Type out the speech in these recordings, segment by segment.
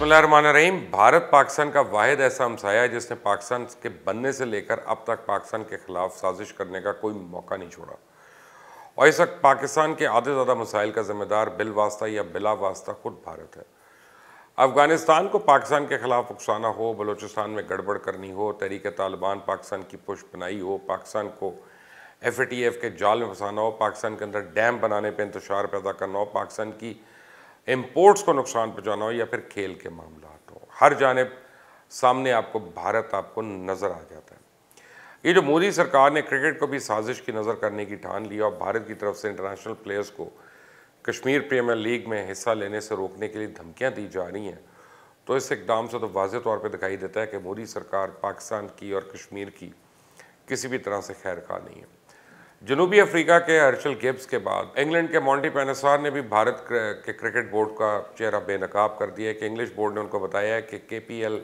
बसमीम भारत पाकिस्तान का वाद ऐसा हमसाया है जिसने पाकिस्तान के बनने से लेकर अब तक पाकिस्तान के ख़िलाफ़ साजिश करने का कोई मौका नहीं छोड़ा और इस वक्त पाकिस्तान के आधे ज़्यादा मसाइल का ज़िम्मेदार बिल वास्ता या बिला वास्ता खुद भारत है अफ़गानिस्तान को पाकिस्तान के ख़िलाफ़ उकसाना हो बलोचिस्तान में गड़बड़ करनी हो तहरीक तालिबान पाकिस्तान की पुष्ट बनाई हो पाकिस्तान को एफ के जाल में फंसाना हो पाकिस्तान के अंदर डैम बनाने पर इंतजार पैदा करना हो पाकिस्तान की इम्पोर्ट्स को नुकसान पहुँचाना हो या फिर खेल के मामला हो हर जानब सामने आपको भारत आपको नज़र आ जाता है ये जो मोदी सरकार ने क्रिकेट को भी साजिश की नज़र करने की ठान ली और भारत की तरफ से इंटरनेशनल प्लेयर्स को कश्मीर प्रीमियर लीग में हिस्सा लेने से रोकने के लिए धमकियां दी जा रही हैं तो इस इकदाम से तो वाज तौर पर दिखाई देता है कि मोदी सरकार पाकिस्तान की और कश्मीर की किसी भी तरह से खैर खा नहीं है जनूबी अफ्रीका के हर्शल गिब्स के बाद इंग्लैंड के मॉन्टी पेनासार ने भी भारत के क्रिकेट बोर्ड का चेहरा बेनकाब कर दिया है कि इंग्लिश बोर्ड ने उनको बताया है कि के पी एल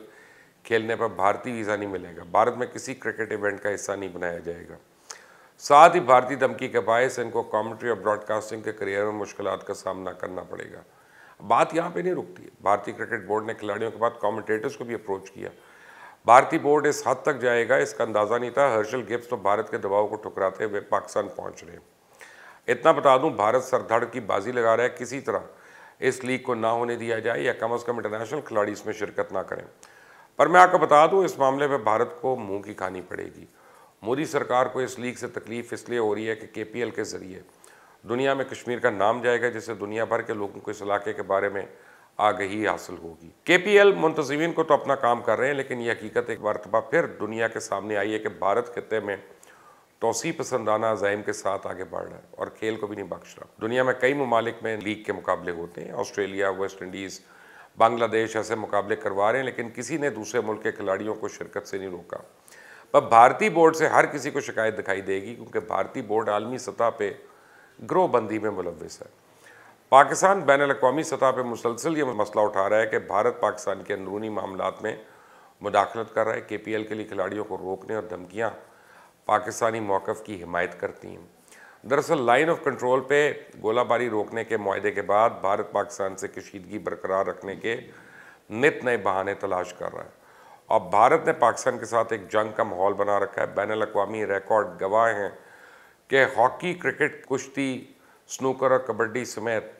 खेलने पर भारतीय वीज़ा नहीं मिलेगा भारत में किसी क्रिकेट इवेंट का हिस्सा नहीं बनाया जाएगा साथ ही भारतीय धमकी के बायस इनको कॉमेंट्री और ब्रॉडकास्टिंग के करियर में मुश्किल का सामना करना पड़ेगा बात यहाँ पर नहीं रुकती है भारतीय क्रिकेट बोर्ड ने खिलाड़ियों के बाद कॉमेंटेटर्स को भी अप्रोच किया भारतीय बोर्ड इस हद तक जाएगा इसका अंदाज़ा नहीं था हर्षल गिप्स तो भारत के दबाव को ठुकराते हुए पाकिस्तान पहुंच रहे इतना बता दूं भारत सरधड़ की बाजी लगा रहा है किसी तरह इस लीग को ना होने दिया जाए या कम अज़ कम इंटरनेशनल खिलाड़ी इसमें शिरकत ना करें पर मैं आपको बता दूं इस मामले में भारत को मुंह की खानी पड़ेगी मोदी सरकार को इस लीग से तकलीफ इसलिए हो रही है कि के के ज़रिए दुनिया में कश्मीर का नाम जाएगा जिससे दुनिया भर के लोगों को इस इलाके के बारे में आगही हासिल होगी के पी एल मुंतजमीन को तो अपना काम कर रहे हैं लेकिन यह हकीकत एक मरतबा फिर दुनिया के सामने आई है कि भारत खत्े में तोसी पसंदाना अजाइम के साथ आगे बढ़ रहा है और खेल को भी नहीं बख्श रहा दुनिया में कई ममालिक में लीग के मुकाबले होते हैं ऑस्ट्रेलिया वेस्ट इंडीज़ बांग्लादेश ऐसे मुकाबले करवा रहे हैं लेकिन किसी ने दूसरे मुल्क के खिलाड़ियों को शिरकत से नहीं रोका पर भारतीय बोर्ड से हर किसी को शिकायत दिखाई देगी क्योंकि भारतीय बोर्ड आलमी सतह पर ग्रोहबंदी में मुलविस है पाकिस्तान बैन अवी सतह पर मुसलसल ये मसला उठा रहा है कि भारत पाकिस्तान के अंदरूनी मामला में मुदाखलत कर रहा है के पी एल के लिए खिलाड़ियों को रोकने और धमकियाँ पाकिस्तानी मौक़ की हमायत करती हैं दरअसल लाइन ऑफ कंट्रोल पर गोलाबारी रोकने के माहे के बाद भारत पाकिस्तान से कशीदगी बरकरार रखने के नित नए बहाने तलाश कर रहा है अब भारत ने पाकिस्तान के साथ एक जंग का माहौल बना रखा है बैन अवी रिकॉर्ड गवाह हैं कि हॉकी क्रिकेट कुश्ती स्नूकर और कबड्डी समेत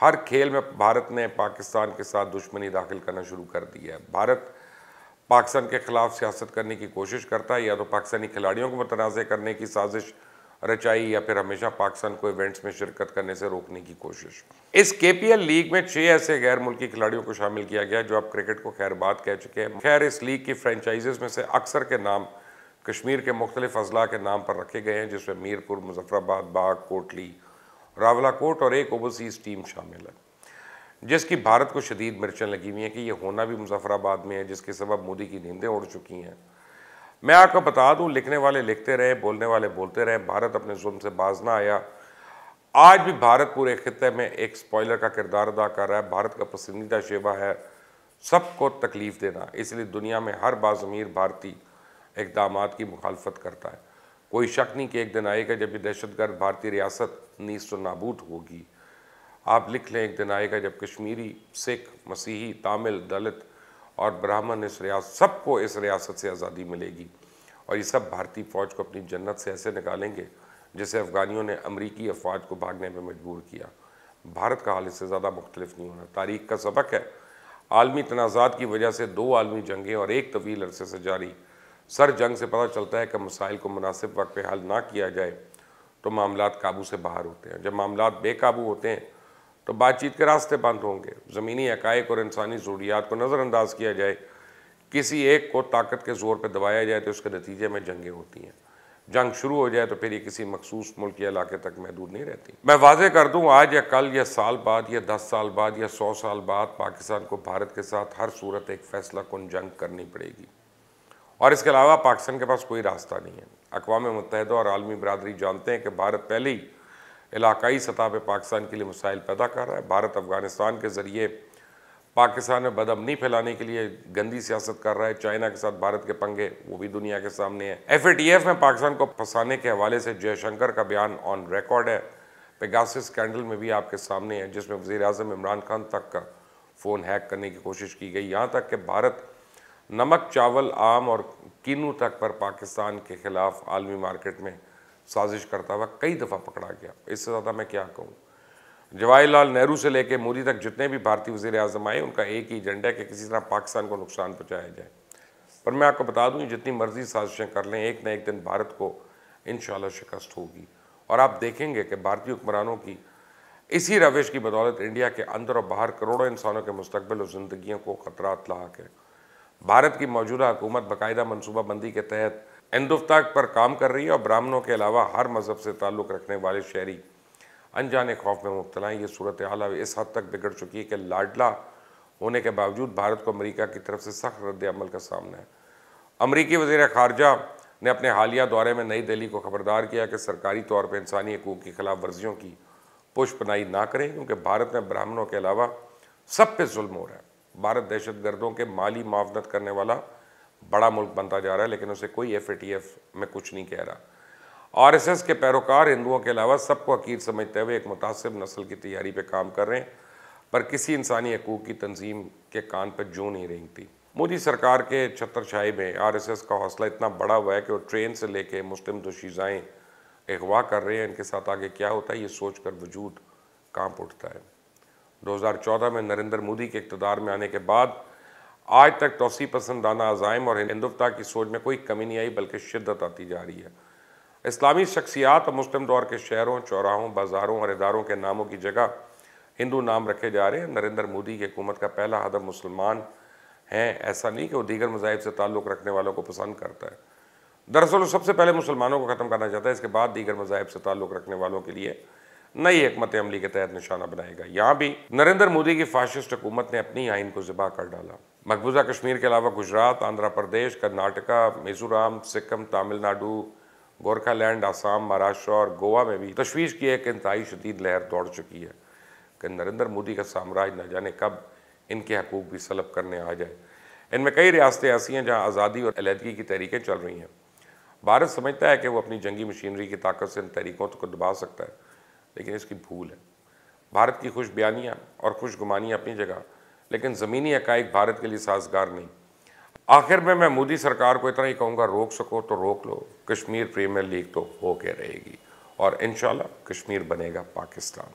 हर खेल में भारत ने पाकिस्तान के साथ दुश्मनी दाखिल करना शुरू कर दी है भारत पाकिस्तान के ख़िलाफ़ सियासत करने की कोशिश करता है या तो पाकिस्तानी खिलाड़ियों को मतनाज़ करने की साजिश रचाई या फिर हमेशा पाकिस्तान को इवेंट्स में शिरकत करने से रोकने की कोशिश इस के पी एल लीग में छः ऐसे गैर मुल्की खिलाड़ियों को शामिल किया गया जो अब क्रिकेट को खैरबाद कह चुके हैं खैर इस लीग की फ्रेंचाइजेज में से अक्सर के नाम कश्मीर के मुख्तलिफ अजला के नाम पर रखे गए हैं जिसमें मीरपुर मुजफ्फराबाद बाग कोटली रावला कोट और एक ओवरसीज़ टीम शामिल है जिसकी भारत को शदीद मिर्चें लगी हुई हैं कि ये होना भी मुजफ्फराबाद में है जिसके सबब मोदी की नींदें उड़ चुकी हैं मैं आपको बता दूं लिखने वाले लिखते रहे बोलने वाले बोलते रहे भारत अपने जुल्म से बाज ना आया आज भी भारत पूरे खत्े में एक स्पॉयलर का किरदार अदा कर रहा है भारत का पसंदीदा शेबा है सबको तकलीफ़ देना इसलिए दुनिया में हर बाज़मीर भारतीय इकदाम की मुखालफत करता है कोई शक नहीं कि एक दिन आएगा जब यह दहशतगर्द भारतीय रियासत नीस नाबूद होगी आप लिख लें एक दिन आएगा जब कश्मीरी सिख मसीही तामिल दलित और ब्राह्मण इस रियासत सबको इस रियासत से आज़ादी मिलेगी और ये सब भारतीय फ़ौज को अपनी जन्नत से ऐसे निकालेंगे जिसे अफ़गानियों ने अमरीकी अफवाज को भागने में मजबूर किया भारत का हाल इससे ज़्यादा मुख्तलिफ नहीं होना तारीख का सबक है आलमी तनाज़ात की वजह से दो आलमी जंगें और एक तवील अरसे से जारी सर जंग से पता चलता है कि मसाइल को मुनासिब वक्त पर हल ना किया जाए तो मामला काबू से बाहर होते हैं जब मामला बेकाबू होते हैं तो बातचीत के रास्ते बंद होंगे ज़मीनी हकायक और इंसानी जरूरियात को नज़रअंदाज किया जाए किसी एक को ताकत के ज़ोर पर दबाया जाए तो उसके नतीजे में जंगें होती हैं जंग शुरू हो जाए तो फिर ये किसी मखसूस मुल्क या इलाके तक महदूद नहीं रहती मैं वाजह कर दूँ आज या कल या साल बाद या दस साल बाद या सौ साल बाद पाकिस्तान को भारत के साथ हर सूरत एक फ़ैसला कन जंग करनी पड़ेगी और इसके अलावा पाकिस्तान के पास कोई रास्ता नहीं है अकवा मुतहद और आलमी बरदरी जानते हैं कि भारत पहले ही इलाकई सतह पर पाकिस्तान के लिए मसाइल पैदा कर रहा है भारत अफ़गानिस्तान के ज़रिए पाकिस्तान में बदमनी फैलाने के लिए गंदी सियासत कर रहा है चाइना के साथ भारत के पंगे वो भी दुनिया के सामने है एफ में पाकिस्तान को फंसाने के हवाले से जयशंकर का बयान ऑन रिकॉर्ड है पेगास स्कैंडल में भी आपके सामने है जिसमें वजी अजम इमरान खान तक का फ़ोन हैक करने की कोशिश की गई यहाँ तक कि भारत नमक चावल आम और किनू तक पर पाकिस्तान के ख़िलाफ़ आलमी मार्केट में साजिश करता हुआ कई दफ़ा पकड़ा गया इससे ज़्यादा मैं क्या कहूँ जवाहरलाल नेहरू से लेकर मोदी तक जितने भी भारतीय वजीर अजम आए उनका एक ही एजेंडा है कि किसी तरह पाकिस्तान को नुकसान पहुँचाया जाए पर मैं आपको बता दूँ जितनी मर्जी साजिशें कर लें एक ना एक दिन भारत को इन शिकस्त होगी और आप देखेंगे कि भारतीय हुक्मरानों की इसी रविश की बदौलत इंडिया के अंदर और बाहर करोड़ों इंसानों के मुस्तबिल और ज़िंदगी को ख़तरात लाक है भारत की मौजूदा हुकूमत बाकायदा मनसूबाबंदी के तहत इंदुफ्ताक पर काम कर रही है और ब्राह्मणों के अलावा हर मज़हब से ताल्लुक़ रखने वाले शहरी अनजाने खौफ में मुबतला हैं ये सूरत हाल इस हद तक बिगड़ चुकी है कि लाडला होने के बावजूद भारत को अमरीका की तरफ से सख्त रद्द अमल का सामना है अमरीकी वजीर खारजा ने अपने हालिया दौरे में नई दिल्ली को खबरदार किया कि सरकारी तौर पर इंसानी हकूक की खिलाफ वर्जियों की पुष्पनाई ना करें क्योंकि भारत में ब्राह्मणों के अलावा सब पे जुल्म हो रहा है भारत दहशतगर्दों के माली मावनत करने वाला बड़ा मुल्क बनता जा रहा है लेकिन उसे कोई एफ ए टी एफ में कुछ नहीं कह रहा आर एस एस के पैरोकार हिंदुओं के अलावा सबको अकीद समझते हुए एक मुतासब नस्ल की तैयारी पर काम कर रहे हैं पर किसी इंसानी हकूक़ की तंजीम के कान पर जू नहीं रेंगती मोदी सरकार के छाई में आर एस एस का हौसला इतना बड़ा हुआ है कि वो ट्रेन से लेके मुस्लिम दोशीज़ाएँ अगवा कर रहे हैं इनके साथ आगे क्या होता है ये सोच कर वजूद कांप उठता है 2014 में नरेंद्र मोदी के इकतदार में आने के बाद आज तक तोसी पसंदाना अजायम और हिंदुत्ता की सोच में कोई कमी नहीं आई बल्कि शिद्दत आती जा रही है इस्लामी शख्सियात और मुस्लिम दौर के शहरों चौराहों बाज़ारों और इदारों के नामों की जगह हिंदू नाम रखे जा रहे हैं नरेंद्र मोदी की हुकूमत का पहला हदब मुसलमान हैं ऐसा नहीं कि वो दीगर मजाहब से ताल्लुक़ रखने वालों को पसंद करता है दरअसल सबसे पहले मुसलमानों को ख़त्म करना चाहता है इसके बाद दीगर मजाहब से ताल्लुक़ रखने वालों के लिए नई एकमत अमली के तहत निशाना बनाएगा यहाँ भी नरेंद्र मोदी की फाशिस्ट हुकूमत ने अपनी आइन को ज़िबा कर डाला मकबूजा कश्मीर के अलावा गुजरात आंध्र प्रदेश कर्नाटका मिजोराम सिक्किम तमिलनाडु गोरखालैंड आसाम महाराष्ट्र और गोवा में भी तशवीश की एक इंतहाई शदीद लहर दौड़ चुकी है कि नरेंद्र मोदी का साम्राज्य न जाने कब इनके हकूक भी सलब करने आ जाए इनमें कई रियासतें ऐसी हैं जहाँ आज़ादी और अलीहदगी की तहरीकें चल रही हैं भारत समझता है कि वो अपनी जंगी मशीनरी की ताकत से इन तहरीकों को दबा सकता है लेकिन इसकी भूल है भारत की खुश बयानियाँ और गुमानियाँ अपनी जगह लेकिन ज़मीनी हकाइक भारत के लिए साजगार नहीं आखिर में मैं मोदी सरकार को इतना ही कहूँगा रोक सको तो रोक लो कश्मीर प्रीमियर लीग तो हो के रहेगी और इन कश्मीर बनेगा पाकिस्तान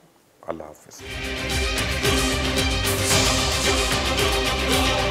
अल्लाह हाफ